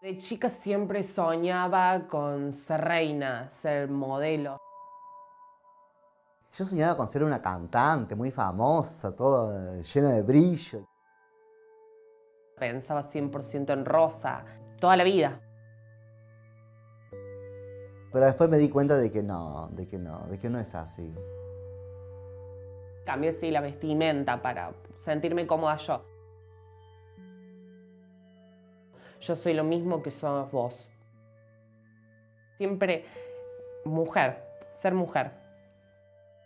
De chica siempre soñaba con ser reina, ser modelo. Yo soñaba con ser una cantante muy famosa, toda eh, llena de brillo. Pensaba 100% en Rosa, toda la vida. Pero después me di cuenta de que no, de que no, de que no es así. Cambié sí la vestimenta para sentirme cómoda yo. yo soy lo mismo que sos vos. Siempre mujer, ser mujer.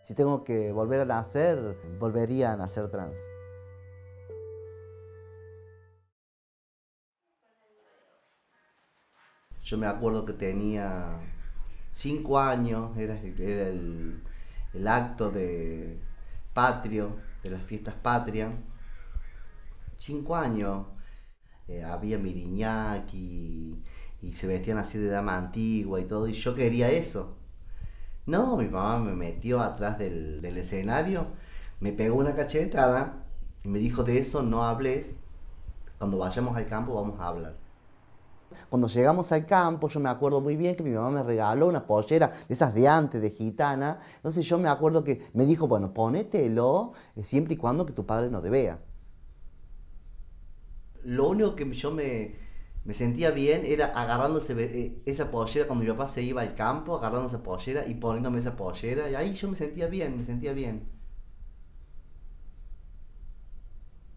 Si tengo que volver a nacer, volvería a nacer trans. Yo me acuerdo que tenía cinco años, era, el, el, acto de patrio, de las fiestas patria. Cinco años, eh, había miriñac y, se vestían así de dama antigua y todo, y yo quería eso. No, mi mamá me metió atrás del, del escenario, me pegó una cachetada y me dijo, de eso no hables, cuando vayamos al campo vamos a hablar. Cuando llegamos al campo, yo me acuerdo muy bien que mi mamá me regaló una pollera de esas de antes, de gitana. Entonces yo me acuerdo que me dijo, bueno, ponételo eh, siempre y cuando que tu padre no te vea lo único que yo me, me sentía bien era agarrándose eh, esa pollera cuando mi papá se iba al campo, agarrándose esa pollera y poniéndome esa pollera. Y ahí yo me sentía bien, me sentía bien.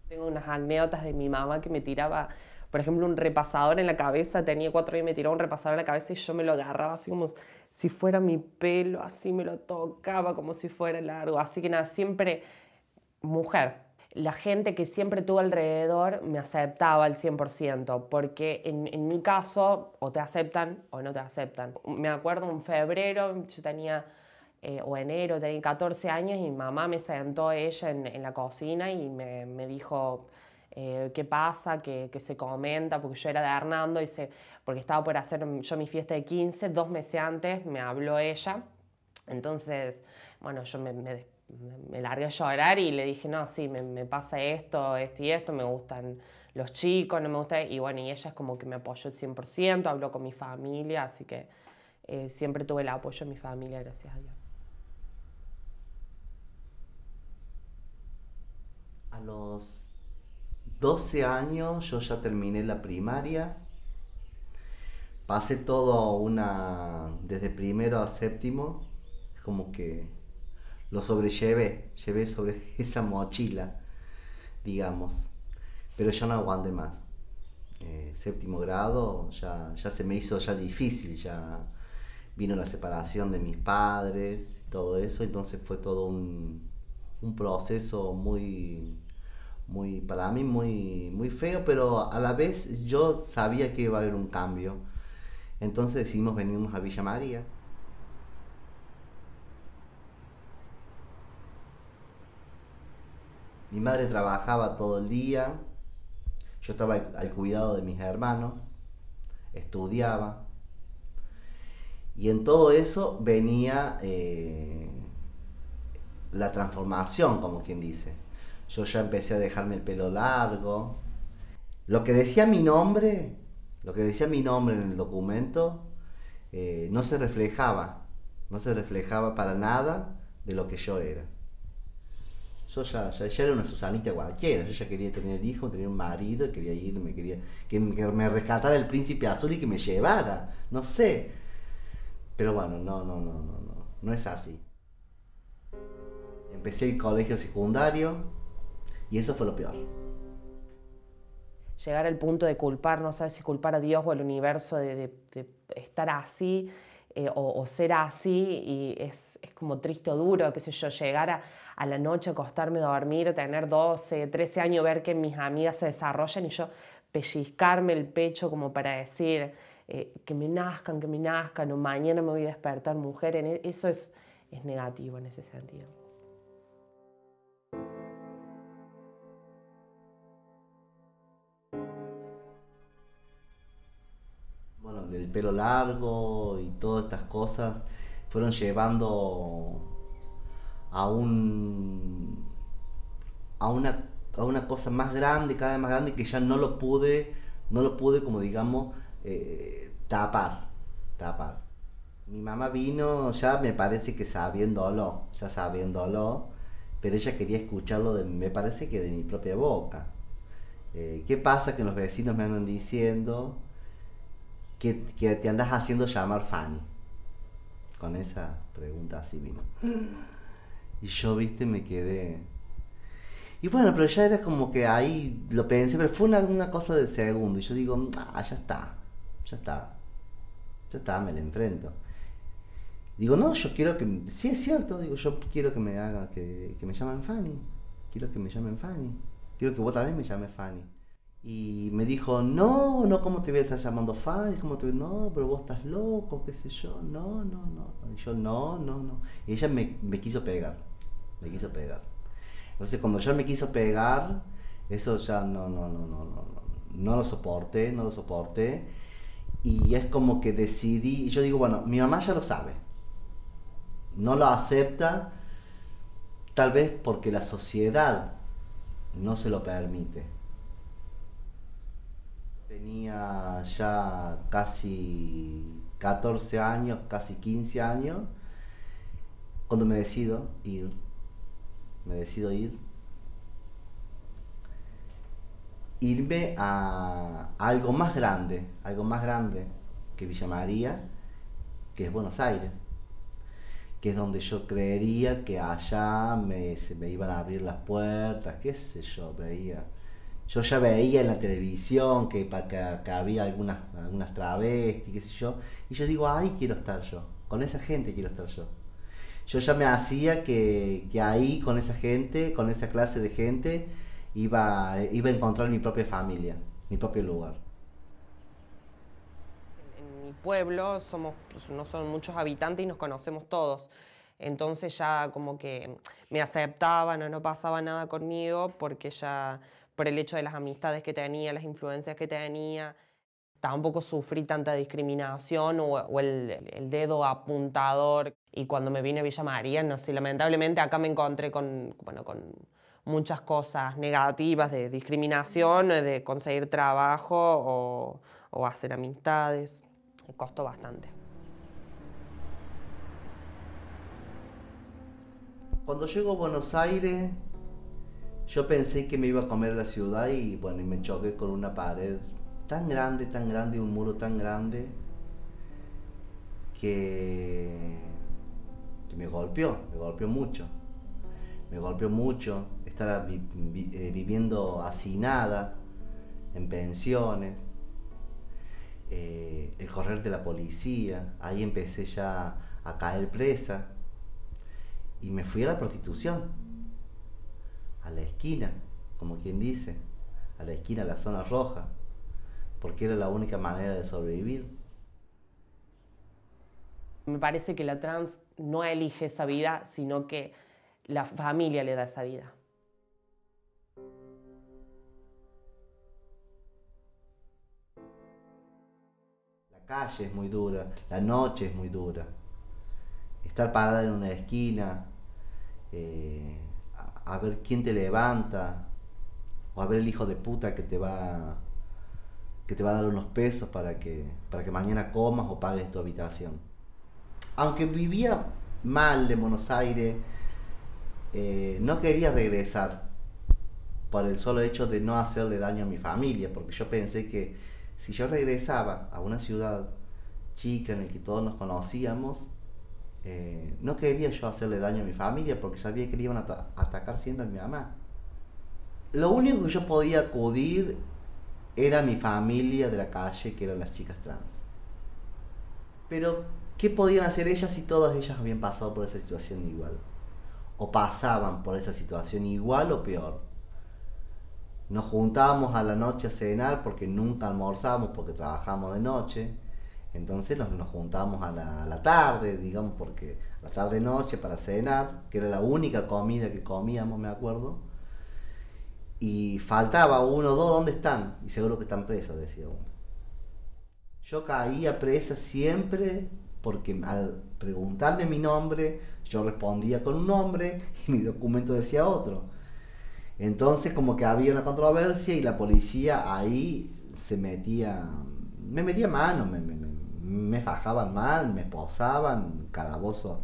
Tengo unas anécdotas de mi mamá que me tiraba, por ejemplo, un repasador en la cabeza. Tenía cuatro y me tiraba un repasador en la cabeza y yo me lo agarraba así como si fuera mi pelo, así me lo tocaba como si fuera largo. Así que nada, siempre mujer, la gente que siempre tuvo alrededor me aceptaba al 100%, porque en, mi caso o te aceptan o no te aceptan. Me acuerdo en febrero, yo tenía, eh, o enero, tenía 14 años y mi mamá me sentó ella en, la cocina y me, dijo, eh, qué pasa, que, se comenta, porque yo era de Hernando, y se, porque estaba por hacer yo mi fiesta de 15, dos meses antes me habló ella. Entonces, bueno, yo me, me me largué a llorar y le dije, no, sí, me, pasa esto, esto y esto, me gustan los chicos, no me gusta. Y bueno, y ella es como que me apoyó el 100%, habló con mi familia, así que eh, siempre tuve el apoyo de mi familia, gracias a Dios. A los 12 años yo ya terminé la primaria. Pasé todo una. desde primero a séptimo. Es como que lo sobrellevé, llevé sobre esa mochila, digamos. Pero ya no aguanté más. Eh, séptimo grado ya, ya se me hizo ya difícil, ya vino la separación de mis padres, todo eso, entonces fue todo un, proceso muy, muy, para mí muy, muy feo, pero a la vez yo sabía que iba a haber un cambio. Entonces decidimos venirnos a Villa María. Mi madre trabajaba todo el día, yo estaba al cuidado de mis hermanos, estudiaba. Y en todo eso venía eh, la transformación, como quien dice. Yo ya empecé a dejarme el pelo largo. Lo que decía mi nombre, lo que decía mi nombre en el documento, eh, no se reflejaba, no se reflejaba para nada de lo que yo era. Yo ya, ya, era una Susanita cualquiera, yo ya quería tener hijos, tener un marido, quería irme, quería que, me rescatara el príncipe azul y que me llevara, no sé. Pero bueno, no, no, no, no, no, no es así. Empecé el colegio secundario y eso fue lo peor llegar al punto de culpar, no sabes si culpar a Dios o al universo de, estar así eh, o, ser así y es, es, como triste o duro, qué sé yo, llegar a, a la noche acostarme a dormir, tener 12, 13 años, ver que mis amigas se desarrollan y yo pellizcarme el pecho como para decir eh, que me nazcan, que me nazcan o mañana me voy a despertar mujer. E, eso es, es negativo en ese sentido. Bueno, el pelo largo y todas estas cosas fueron llevando a un a una, a una cosa más grande, cada vez más grande, que ya no lo pude, no lo pude como digamos eh, tapar, tapar. Mi mamá vino ya me parece que sabiéndolo, ya sabiéndolo, pero ella quería escucharlo de, me parece que de mi propia boca. Eh, ¿Qué pasa que los vecinos me andan diciendo que, que te andas haciendo llamar Fanny? Con esa pregunta así vino. Y yo, viste, me quedé. Y bueno, pero ya era como que ahí lo pensé, pero fue una, cosa de segundo. Y yo digo, ah, ya está, ya está, ya está, me la enfrento. Digo, no, yo quiero que. Sí, es cierto, digo, yo quiero que me haga, que, me llamen Fanny. Quiero que me llamen Fanny. Quiero que vos también me llames Fanny. Y me dijo, no, no, ¿cómo te voy a estar llamando Fanny? ¿Cómo te No, pero vos estás loco, qué sé yo. No, no, no. Y yo, no, no, no. Y ella me quiso pegar me quiso pegar. Entonces cuando ya me quiso pegar, eso ya no, no, no, no, no, no lo soporté, no lo soporté. Y es como que decidí, y yo digo, bueno, mi mamá ya lo sabe, no lo acepta, tal vez porque la sociedad no se lo permite. Tenía ya casi 14 años, casi 15 años, cuando me decido ir me decido ir. Irme a, algo más grande, algo más grande que Villa María, que es Buenos Aires, que es donde yo creería que allá me, se me iban a abrir las puertas, qué sé yo, veía. Yo ya veía en la televisión que, había algunas, algunas travestis, qué sé yo, y yo digo, ahí quiero estar yo, con esa gente quiero estar yo yo ya me hacía que, ahí con esa gente, con esa clase de gente, iba, iba a encontrar mi propia familia, mi propio lugar. En, mi pueblo somos, pues, no son muchos habitantes y nos conocemos todos. Entonces ya como que me aceptaban o no pasaba nada conmigo porque ya por el hecho de las amistades que tenía, las influencias que tenía, tampoco sufrí tanta discriminación o, el, el, dedo apuntador. Y cuando me vine a Villa María, no sé, lamentablemente acá me encontré con, con muchas cosas negativas de discriminación, de conseguir trabajo o, hacer amistades. costó bastante. Cuando llego a Buenos Aires, yo pensé que me iba a comer la ciudad y bueno, y me choqué con una pared tan grande, tan grande, un muro tan grande que me golpeó, me golpeó mucho. Me golpeó mucho estar eh, viviendo hacinada, en pensiones, eh, el correr de la policía, ahí empecé ya a caer presa y me fui a la prostitución, a la esquina, como quien dice, a la esquina, a la zona roja, porque era la única manera de sobrevivir. Me parece que la trans no elige esa vida, sino que la familia le da esa vida. La calle es muy dura, la noche es muy dura. Estar parada en una esquina, eh, a, ver quién te levanta, o a ver el hijo de puta que te va que te va a dar unos pesos para que, para que mañana comas o pagues tu habitación aunque vivía mal en Buenos Aires, eh, no quería regresar por el solo hecho de no hacerle daño a mi familia, porque yo pensé que si yo regresaba a una ciudad chica en la que todos nos conocíamos, eh, no quería yo hacerle daño a mi familia porque sabía que le iban a atacar siendo mi mamá. Lo único que yo podía acudir era mi familia de la calle, que eran las chicas trans. Pero ¿Qué podían hacer ellas si todas ellas habían pasado por esa situación igual? O pasaban por esa situación igual o peor. Nos juntábamos a la noche a cenar porque nunca almorzábamos, porque trabajábamos de noche. Entonces nos, juntábamos a la, tarde, digamos, porque la tarde-noche para cenar, que era la única comida que comíamos, me acuerdo. Y faltaba uno o dos, ¿dónde están? Y seguro que están presas, decía uno. Yo caía presa siempre porque al preguntarme mi nombre, yo respondía con un nombre y mi documento decía otro. Entonces como que había una controversia y la policía ahí se metía, me metía mano, me, me, me fajaban mal, me posaban, calabozo,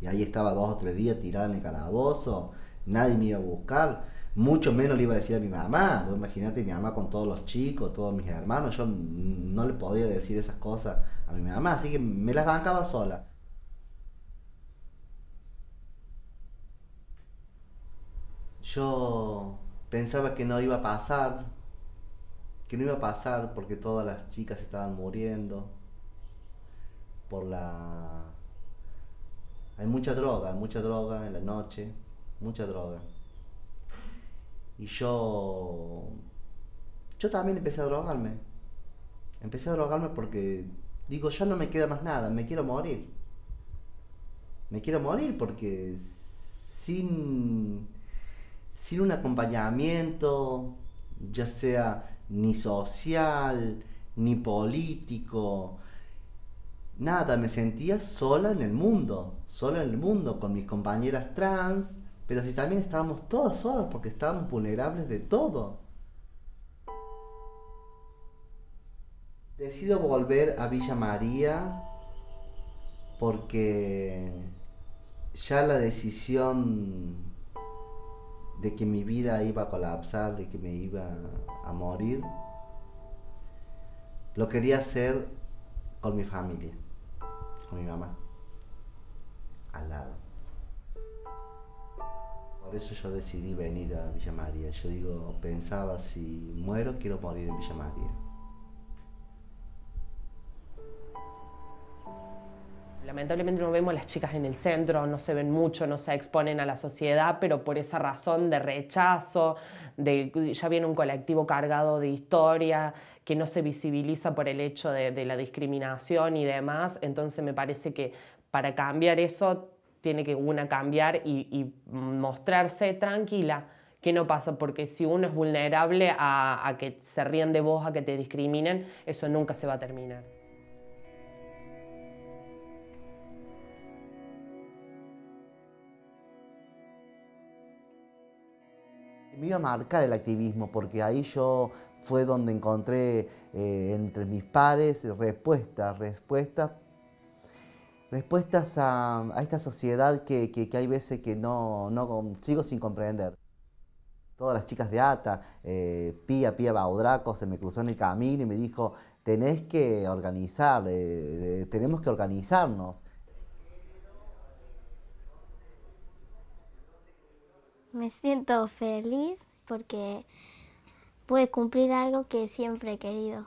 y ahí estaba dos o tres días tirada en el calabozo, nadie me iba a buscar mucho menos le iba a decir a mi mamá. imagínate mi mamá con todos los chicos, todos mis hermanos, yo no le podía decir esas cosas a mi mamá, así que me las bancaba sola. Yo pensaba que no iba a pasar, que no iba a pasar porque todas las chicas estaban muriendo por la... Hay mucha droga, mucha droga en la noche, mucha droga. Y yo. Yo también empecé a drogarme. Empecé a drogarme porque digo, ya no me queda más nada, me quiero morir. Me quiero morir porque sin, sin un acompañamiento, ya sea ni social, ni político, nada, me sentía sola en el mundo, sola en el mundo, con mis compañeras trans, pero si también estábamos todos solos porque estábamos vulnerables de todo. Decido volver a Villa María porque ya la decisión de que mi vida iba a colapsar, de que me iba a morir, lo quería hacer con mi familia, con mi mamá, al lado. Por eso yo decidí venir a Villa María. Yo digo, pensaba, si muero, quiero morir en Villa María. Lamentablemente no vemos a las chicas en el centro, no se ven mucho, no se exponen a la sociedad, pero por esa razón de rechazo, de, ya viene un colectivo cargado de historia, que no se visibiliza por el hecho de, de la discriminación y demás, entonces me parece que para cambiar eso tiene que una cambiar y, mostrarse tranquila que no pasa, porque si uno es vulnerable a, que se ríen de vos, a que te discriminen, eso nunca se va a terminar. Me iba a marcar el activismo porque ahí yo fue donde encontré eh, entre mis pares respuestas, respuestas respuestas a, esta sociedad que, hay veces que no, no, sigo sin comprender. Todas las chicas de ATA, eh, Pía, Pía Baudraco, se me cruzó en el camino y me dijo, tenés que organizar, eh, eh, tenemos que organizarnos. Me siento feliz porque pude cumplir algo que siempre he querido.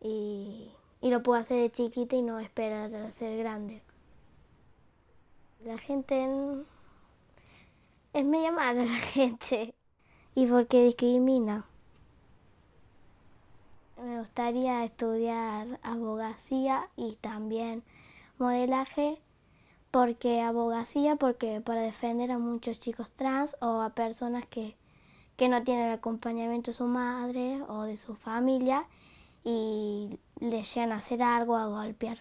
Y y lo puedo hacer de chiquita y no esperar a ser grande. La gente es media mala la gente y porque discrimina. Me gustaría estudiar abogacía y también modelaje porque abogacía porque para defender a muchos chicos trans o a personas que, que no tienen el acompañamiento de su madre o de su familia y le llegan a hacer algo a golpear.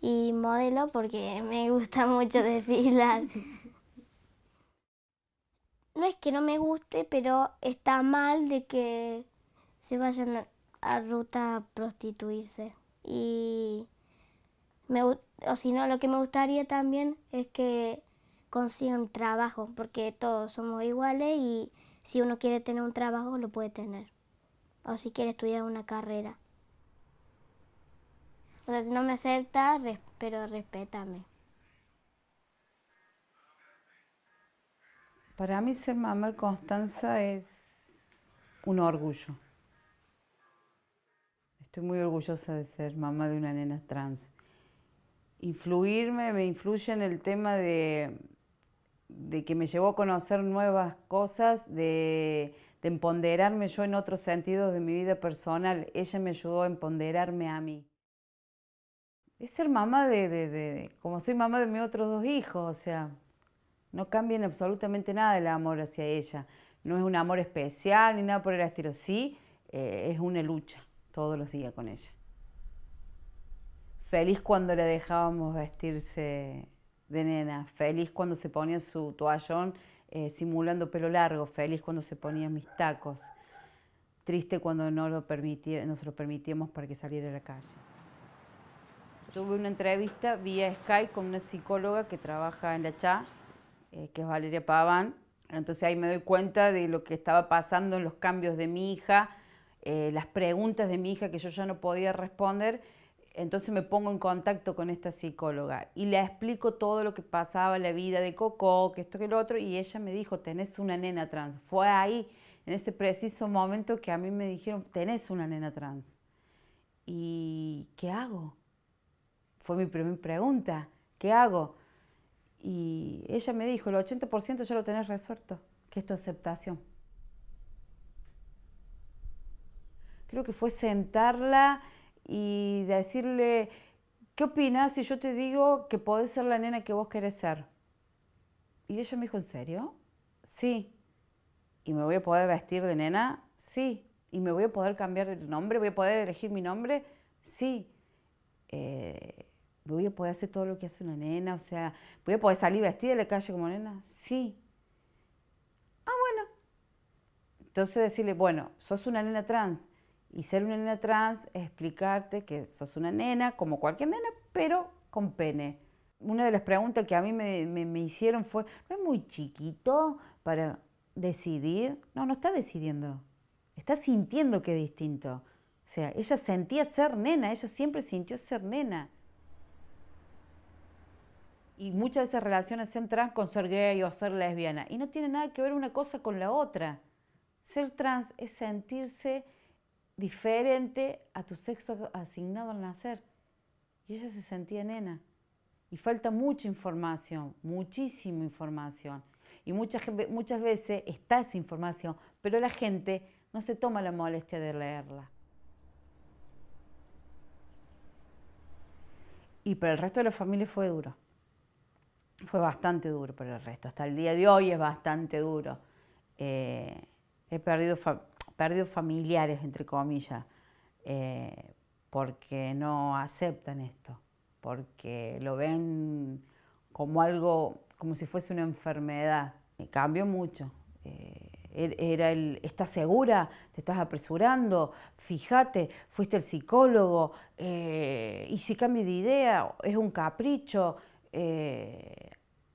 Y modelo porque me gusta mucho desfilar. No es que no me guste, pero está mal de que se vayan a, ruta a prostituirse. Y me, o si no, lo que me gustaría también es que consigan trabajo, porque todos somos iguales y si uno quiere tener un trabajo, lo puede tener. O si quiere estudiar una carrera. O sea, si no me acepta, pero respétame. Para mí ser mamá de Constanza es un orgullo. Estoy muy orgullosa de ser mamá de una nena trans. Influirme, me influye en el tema de, que me llevó a conocer nuevas cosas, de, de empoderarme yo en otros sentidos de mi vida personal. Ella me ayudó a empoderarme a mí es ser mamá de, como soy mamá de mis otros dos hijos, o sea, no cambia en absolutamente nada el amor hacia ella. No es un amor especial ni nada por el estilo, sí, eh, es una lucha todos los días con ella. Feliz cuando la dejábamos vestirse de nena, feliz cuando se ponía su toallón eh, simulando pelo largo, feliz cuando se ponía mis tacos, triste cuando no lo nos lo permitíamos para que saliera a la calle tuve una entrevista vía Skype con una psicóloga que trabaja en la CHA, eh, que es Valeria Paván. Entonces ahí me doy cuenta de lo que estaba pasando en los cambios de mi hija, eh, las preguntas de mi hija que yo ya no podía responder. Entonces me pongo en contacto con esta psicóloga y le explico todo lo que pasaba, en la vida de Coco, que esto, que lo otro, y ella me dijo, tenés una nena trans. Fue ahí, en ese preciso momento, que a mí me dijeron, tenés una nena trans. ¿Y qué hago? fue mi primera pregunta, ¿qué hago? Y ella me dijo, el 80% ya lo tenés resuelto, que es tu aceptación. Creo que fue sentarla y decirle, ¿qué opinas si yo te digo que podés ser la nena que vos querés ser? Y ella me dijo, ¿en serio? Sí. ¿Y me voy a poder vestir de nena? Sí. ¿Y me voy a poder cambiar el nombre? ¿Voy a poder elegir mi nombre? Sí. Eh, voy a poder hacer todo lo que hace una nena, o sea, voy a poder salir vestida de la calle como nena. Sí. Ah, bueno. Entonces decirle, bueno, sos una nena trans. Y ser una nena trans es explicarte que sos una nena, como cualquier nena, pero con pene. Una de las preguntas que a mí me, me, me hicieron fue, ¿no es muy chiquito para decidir? No, no está decidiendo. Está sintiendo que es distinto. O sea, ella sentía ser nena, ella siempre sintió ser nena y muchas de esas relaciones ser trans con ser gay o ser lesbiana. Y no tiene nada que ver una cosa con la otra. Ser trans es sentirse diferente a tu sexo asignado al nacer. Y ella se sentía nena. Y falta mucha información, muchísima información. Y muchas, muchas veces está esa información, pero la gente no se toma la molestia de leerla. Y para el resto de la familia fue duro fue bastante duro para el resto. Hasta el día de hoy es bastante duro. Eh, he perdido, perdido, familiares, entre comillas, eh, porque no aceptan esto, porque lo ven como algo, como si fuese una enfermedad. Me cambió mucho. Eh, er, era el, ¿estás segura? ¿Te estás apresurando? Fíjate, fuiste el psicólogo, y si cambia de idea, es un capricho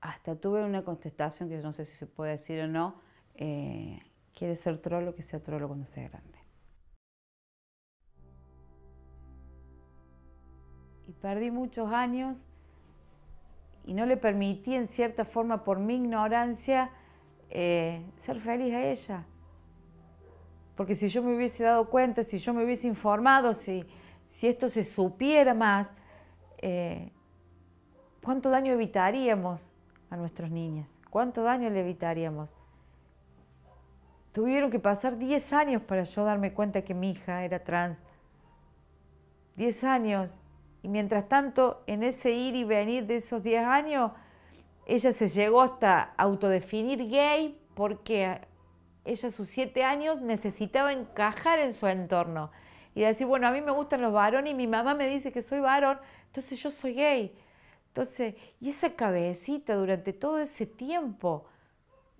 hasta tuve una contestación que no sé si se puede decir o no, eh, quiere ser trolo, que sea trolo cuando sea grande. Y perdí muchos años y no le permití en cierta forma por mi ignorancia eh, ser feliz a ella. Porque si yo me hubiese dado cuenta, si yo me hubiese informado, si, esto se supiera más, eh, ¿cuánto daño evitaríamos? a nuestros niñas. ¿Cuánto daño le evitaríamos? Tuvieron que pasar 10 años para yo darme cuenta que mi hija era trans. 10 años. Y mientras tanto, en ese ir y venir de esos 10 años, ella se llegó hasta autodefinir gay porque ella a sus 7 años necesitaba encajar en su entorno. Y decir, bueno, a mí me gustan los varones y mi mamá me dice que soy varón, entonces yo soy gay. Entonces, y esa cabecita durante todo ese tiempo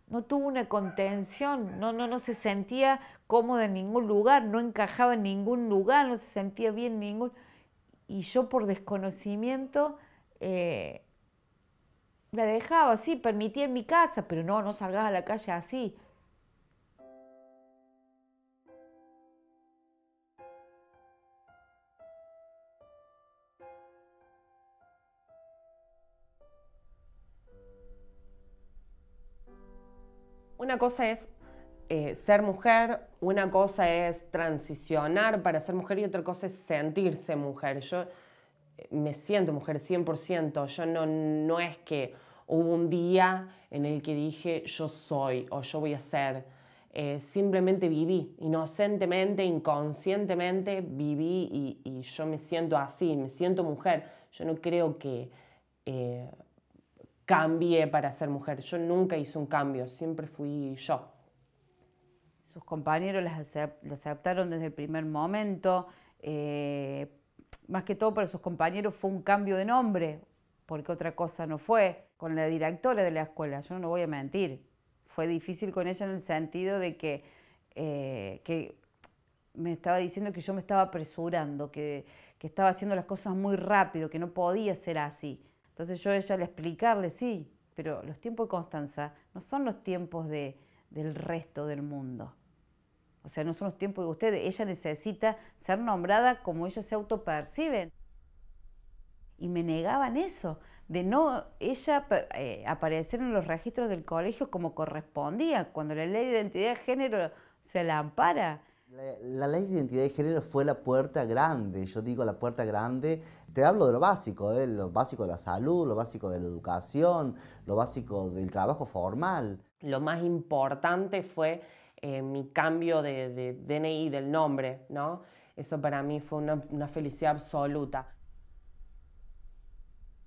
no tuvo una contención, no, no, no se sentía cómoda en ningún lugar, no encajaba en ningún lugar, no se sentía bien en ningún... Y yo por desconocimiento eh, la dejaba así, permitía en mi casa, pero no, no salgas a la calle así. Una cosa es eh, ser mujer, una cosa es transicionar para ser mujer y otra cosa es sentirse mujer. Yo eh, me siento mujer 100%, yo no, no es que hubo un día en el que dije yo soy o yo voy a ser. Eh, simplemente viví, inocentemente, inconscientemente viví y, yo me siento así, me siento mujer. Yo no creo que cambié para ser mujer. Yo nunca hice un cambio, siempre fui yo. Sus compañeros las, aceptaron desde el primer momento. Eh, más que todo para sus compañeros fue un cambio de nombre, porque otra cosa no fue. Con la directora de la escuela, yo no voy a mentir, fue difícil con ella en el sentido de que, eh, que me estaba diciendo que yo me estaba apresurando, que, que estaba haciendo las cosas muy rápido, que no podía ser así. Entonces yo ella le explicarle, sí, pero los tiempos de Constanza no son los tiempos del resto del mundo. O sea, no son los tiempos de ustedes. Ella necesita ser nombrada como ella se autopercibe. Y me negaban eso, de no ella eh, aparecer en los registros del colegio como correspondía, cuando la ley de identidad de género se la ampara. La, ley de identidad de género fue la puerta grande, yo digo la puerta grande, te hablo de lo básico, ¿eh? lo básico de la salud, lo básico de la educación, lo básico del trabajo formal. Lo más importante fue eh, mi cambio de, DNI, del nombre, ¿no? Eso para mí fue una felicidad absoluta.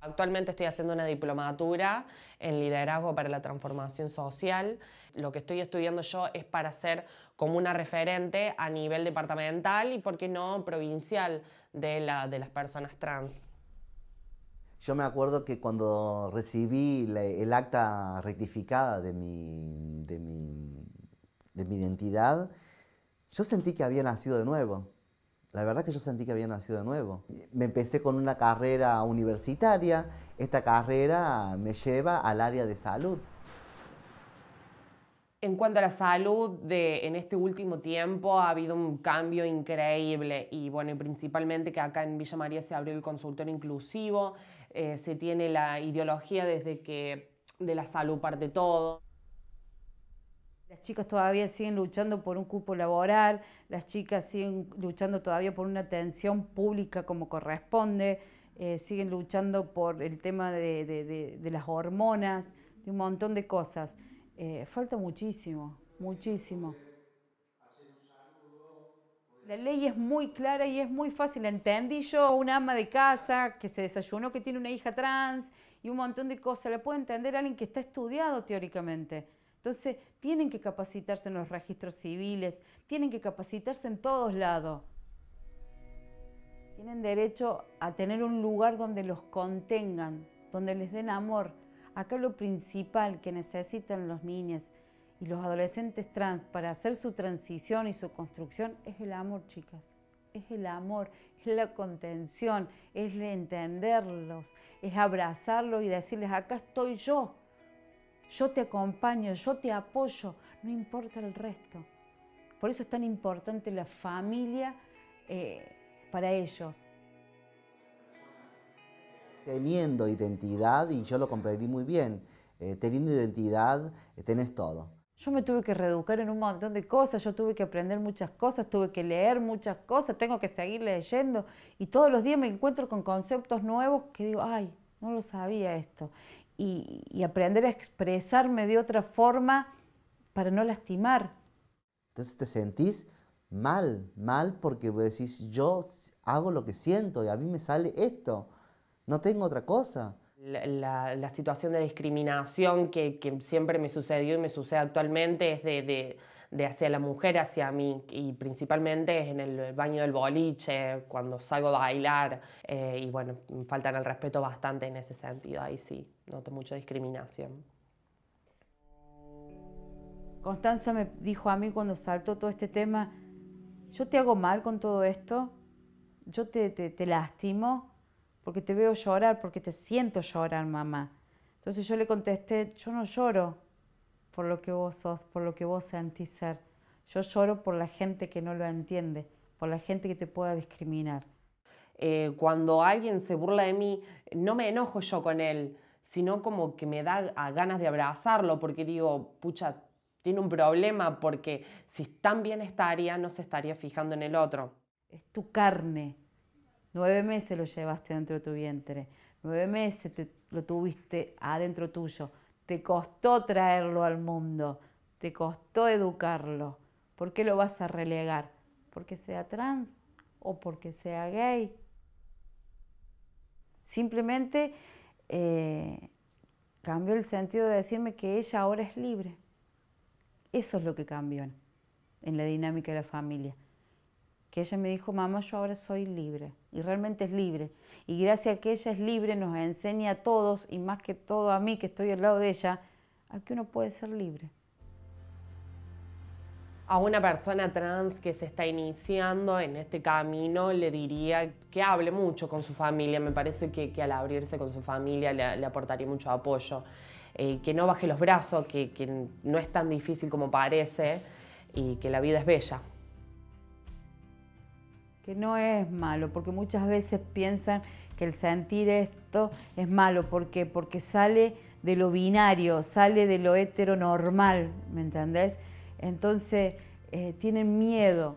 Actualmente estoy haciendo una diplomatura en liderazgo para la transformación social. Lo que estoy estudiando yo es para ser como una referente a nivel departamental y, por qué no, provincial de, las personas trans. Yo me acuerdo que cuando recibí el acta rectificada de mi identidad, yo sentí que había nacido de nuevo. La verdad que yo sentí que había nacido de nuevo. Me empecé con una carrera universitaria. Esta carrera me lleva al área de salud. En cuanto a la salud, en este último tiempo ha habido un cambio increíble y bueno, principalmente que acá en Villa María se abrió el consultorio inclusivo, eh, se tiene la ideología desde que de la salud parte todo. Las chicas todavía siguen luchando por un cupo laboral, las chicas siguen luchando todavía por una atención pública como corresponde, eh, siguen luchando por el tema de, las hormonas, de un montón de cosas. Eh, falta muchísimo, muchísimo. La ley es muy clara y es muy fácil. Entendí yo una ama de casa que se desayunó, que tiene una hija trans y un montón de cosas. La puede entender alguien que está estudiado teóricamente. Entonces, tienen que capacitarse en los registros civiles, tienen que capacitarse en todos lados. Tienen derecho a tener un lugar donde los contengan, donde les den amor. Acá lo principal que necesitan los niños y los adolescentes trans para hacer su transición y su construcción es el amor, chicas. Es el amor, es la contención, es entenderlos, es abrazarlos y decirles, acá estoy yo, yo te acompaño, yo te apoyo, no importa el resto. Por eso es tan importante la familia eh, para ellos. Teniendo identidad, y yo lo comprendí muy bien, eh, teniendo identidad eh, tenés todo. Yo me tuve que reeducar en un montón de cosas, yo tuve que aprender muchas cosas, tuve que leer muchas cosas, tengo que seguir leyendo y todos los días me encuentro con conceptos nuevos que digo, ay, no lo sabía esto y, aprender a expresarme de otra forma para no lastimar. Entonces te sentís mal, mal porque decís, yo hago lo que siento y a mí me sale esto, no tengo otra cosa. La, situación de discriminación que, siempre me sucedió y me sucede actualmente es de de hacia la mujer hacia mí y principalmente en el baño del boliche, cuando salgo a bailar eh, y bueno, faltan el respeto bastante en ese sentido, ahí sí, noto mucha discriminación. Constanza me dijo a mí cuando saltó todo este tema, yo te hago mal con todo esto, yo te, te, te lastimo porque te veo llorar, porque te siento llorar, mamá. Entonces yo le contesté, yo no lloro, por lo que vos sos, por lo que vos sentís ser. Yo lloro por la gente que no lo entiende, por la gente que te pueda discriminar. Eh, cuando alguien se burla de mí, no me enojo yo con él, sino como que me da ganas de abrazarlo, porque digo, pucha, tiene un problema, porque si tan bien estaría, no se estaría fijando en el otro. Es tu carne. Nueve meses lo llevaste dentro de tu vientre, nueve meses lo tuviste adentro tuyo, te costó traerlo al mundo, te costó educarlo. ¿Por qué lo vas a relegar? ¿Porque sea trans o porque sea gay? Simplemente eh, cambió el sentido de decirme que ella ahora es libre. Eso es lo que cambió en la dinámica de la familia que ella me dijo, mamá, yo ahora soy libre, y realmente es libre. Y gracias a que ella es libre, nos enseña a todos, y más que todo a mí que estoy al lado de ella, a que uno puede ser libre. A una persona trans que se está iniciando en este camino le diría que hable mucho con su familia. Me parece que, al abrirse con su familia le, aportaría mucho apoyo. Eh, que no baje los brazos, que no es tan difícil como parece y que la vida es bella que no es malo, porque muchas veces piensan que el sentir esto es malo, ¿por qué? Porque sale de lo binario, sale de lo heteronormal, ¿me entendés? Entonces eh, tienen miedo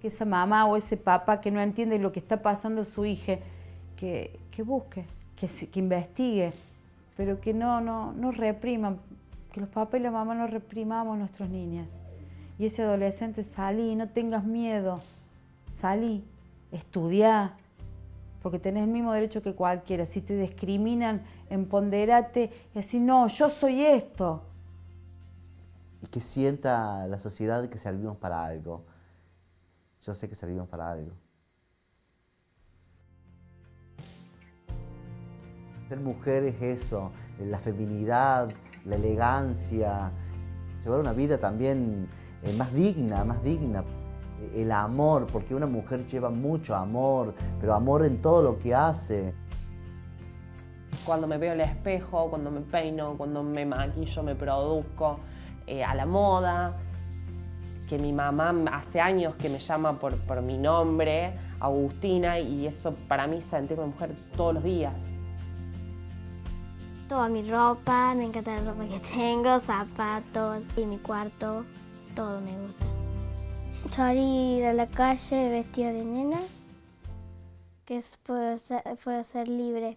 que esa mamá o ese papá que no entiende lo que está pasando su hija, que, busque, que, investigue, pero que no, no, repriman, que los papás y la mamá no reprimamos a nuestros niñas. Y ese adolescente, salí, no tengas miedo salí, estudia, porque tenés el mismo derecho que cualquiera. Si te discriminan, empoderate y así, no, yo soy esto. Y que sienta la sociedad que servimos para algo. Yo sé que servimos para algo. Ser mujer es eso, la feminidad, la elegancia, llevar una vida también eh, más digna, más digna el amor, porque una mujer lleva mucho amor, pero amor en todo lo que hace. Cuando me veo en el espejo, cuando me peino, cuando me maquillo, me produzco eh, a la moda, que mi mamá hace años que me llama por, por mi nombre, Agustina, y eso para mí es sentirme mujer todos los días. Toda mi ropa, me encanta la ropa que tengo, zapatos y mi cuarto, todo me gusta salir a la calle vestida de nena, que es por ser, ser libre.